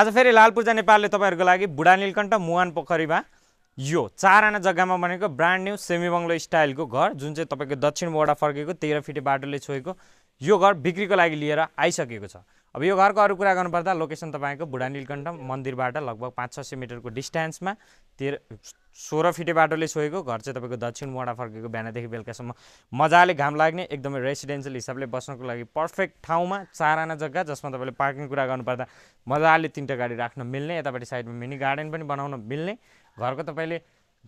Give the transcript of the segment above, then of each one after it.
आज फेरि लालपूजा नेपालले तपाईँहरूको लागि बुढा नीलकण्ठ मुहान पोखरीमा यो चार आना जग्गामा बनेको ब्रान्ड न्यू सेमी बङ्गलो स्टाइलको घर जुन चाहिँ तपाईँको दक्षिणबाट फर्केको तेह्र फिट बाटोले छोएको यो घर बिक्रीको लागि लिएर आइसकेको छ अब यो घरको अरू कुरा गर्नुपर्दा लोकेसन तपाईँको बुढा नीलकण्ठ मन्दिरबाट लगभग पाँच छ सय मिटरको डिस्टेन्समा तेह्र सोह्र फिटे बाटोले सोहेको घर चाहिँ तपाईँको दक्षिण मोडा फर्केको बिहानदेखि बेलुकासम्म मजाले घाम लाग्ने एकदमै रेसिडेन्सियल हिसाबले बस्नको लागि पर्फेक्ट ठाउँमा चार आना जग्गा जसमा तपाईँले पार्किङ कुरा गर्नुपर्दा मजाले तिनवटा गाडी राख्न मिल्ने यतापट्टि साइडमा मिनी गार्डन पनि बनाउन मिल्ने घरको तपाईँले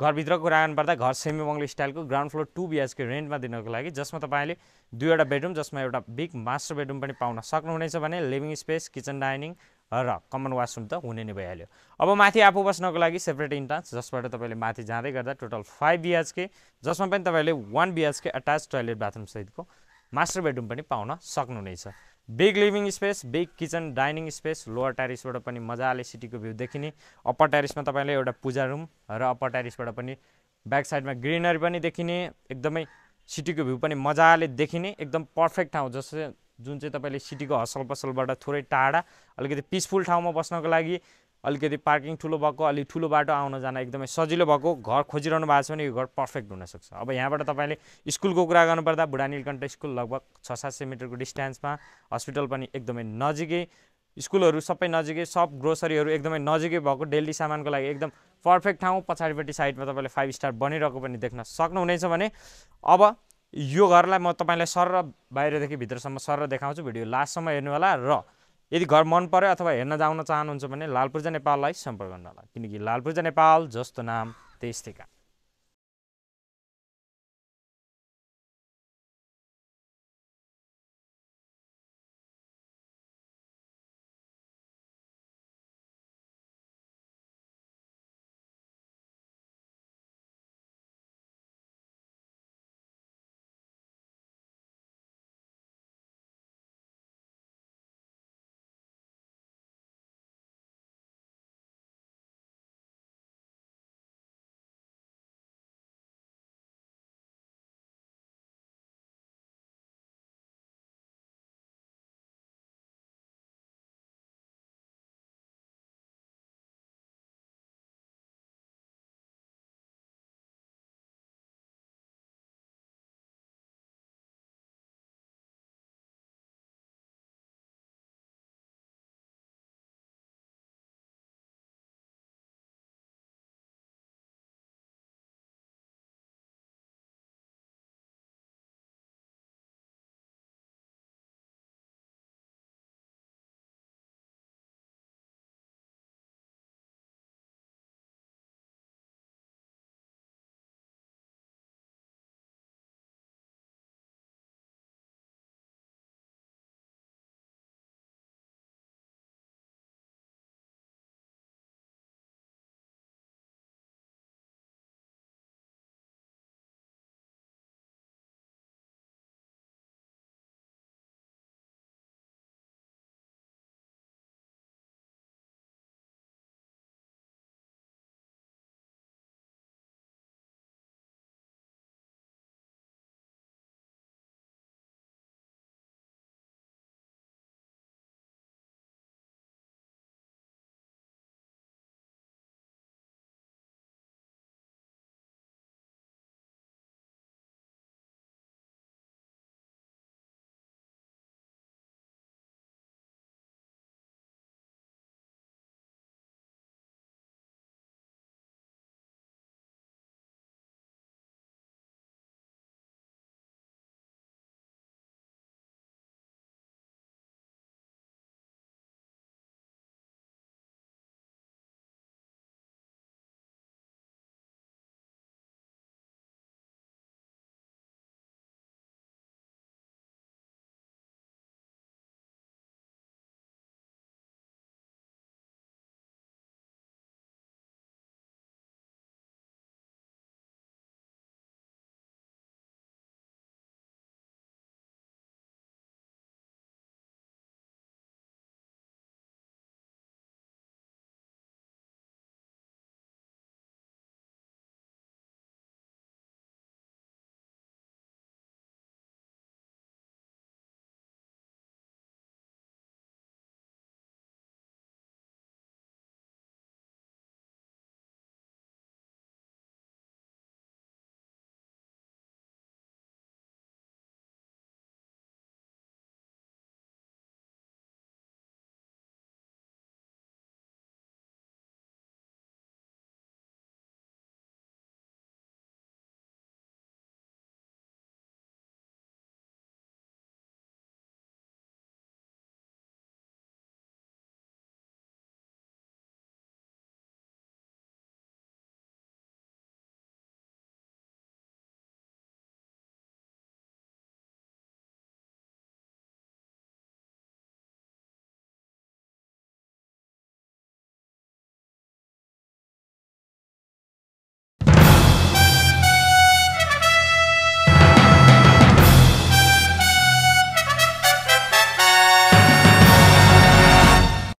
घरभित्र कुरा गर्नुपर्दा घर सेमी बङ्गलो स्टाइलको ग्राउन्ड फ्लोर टू बिएचके रेन्टमा दिनको लागि जसमा तपाईँले दुईवटा बेडरुम जसमा एउटा बिग मास्टर बेडरुम पनि पाउन सक्नुहुनेछ भने लिभिङ स्पेस किचन डाइनिङ र कमन वासरुम त हुने नै भइहाल्यो अब माथि आफू बस्नको लागि सेपरेट इन्ट्रान्स जसबाट तपाईँले माथि जाँदै गर्दा टोटल फाइभ बिएचके जसमा पनि तपाईँले वान बिएचके अट्याच टोयलेट बाथरुमसहितको मास्टर बेडरुम पनि पाउन सक्नुहुनेछ big living space big kitchen dining space lower टेरिसबाट पनि मजाले सिटीको भ्यू देखिने अप्पर टेरिसमा तपाईँले एउटा पूजा रुम र अप्पर टेरिसबाट पनि ब्याक साइडमा ग्रिनरी पनि देखिने एकदमै सिटीको भ्यू पनि मजाले देखिने एकदम पर्फेक्ट ठाउँ जसले जुन चाहिँ तपाईँले सिटीको हसल पसलबाट थोरै टाढा अलिकति पिसफुल ठाउँमा बस्नको लागि अलिकति पार्किङ ठुलो भएको अलिक ठुलो बाटो आउन जान एकदमै सजिलो भएको घर खोजिरहनु भएको छ भने यो घर पर्फेक्ट हुनसक्छ अब यहाँबाट तपाईँले स्कुलको कुरा गर्नुपर्दा बुढा नीलकण्ठ स्कुल लगभग छ सात सय मिटरको डिस्टेन्समा हस्पिटल पनि एकदमै नजिकै स्कुलहरू सबै नजिकै सब ग्रोसरीहरू एकदमै नजिकै भएको डेली सामानको लागि एकदम पर्फेक्ट ठाउँ पछाडिपट्टि साइडमा तपाईँले फाइभ स्टार बनिरहेको पनि देख्न सक्नुहुनेछ भने अब यो घरलाई म तपाईँलाई सर बाहिरदेखि भित्रसम्म सर देखाउँछु भिडियो लास्टसम्म हेर्नुहोला र यदि घर मन पऱ्यो अथवा हेर्न जाउन चाहनुहुन्छ भने लालपूर्जा नेपाललाई सम्पर्क गर्नुहोला किनकि लालपूर्जा नेपाल जस्तो नाम त्यस्तैका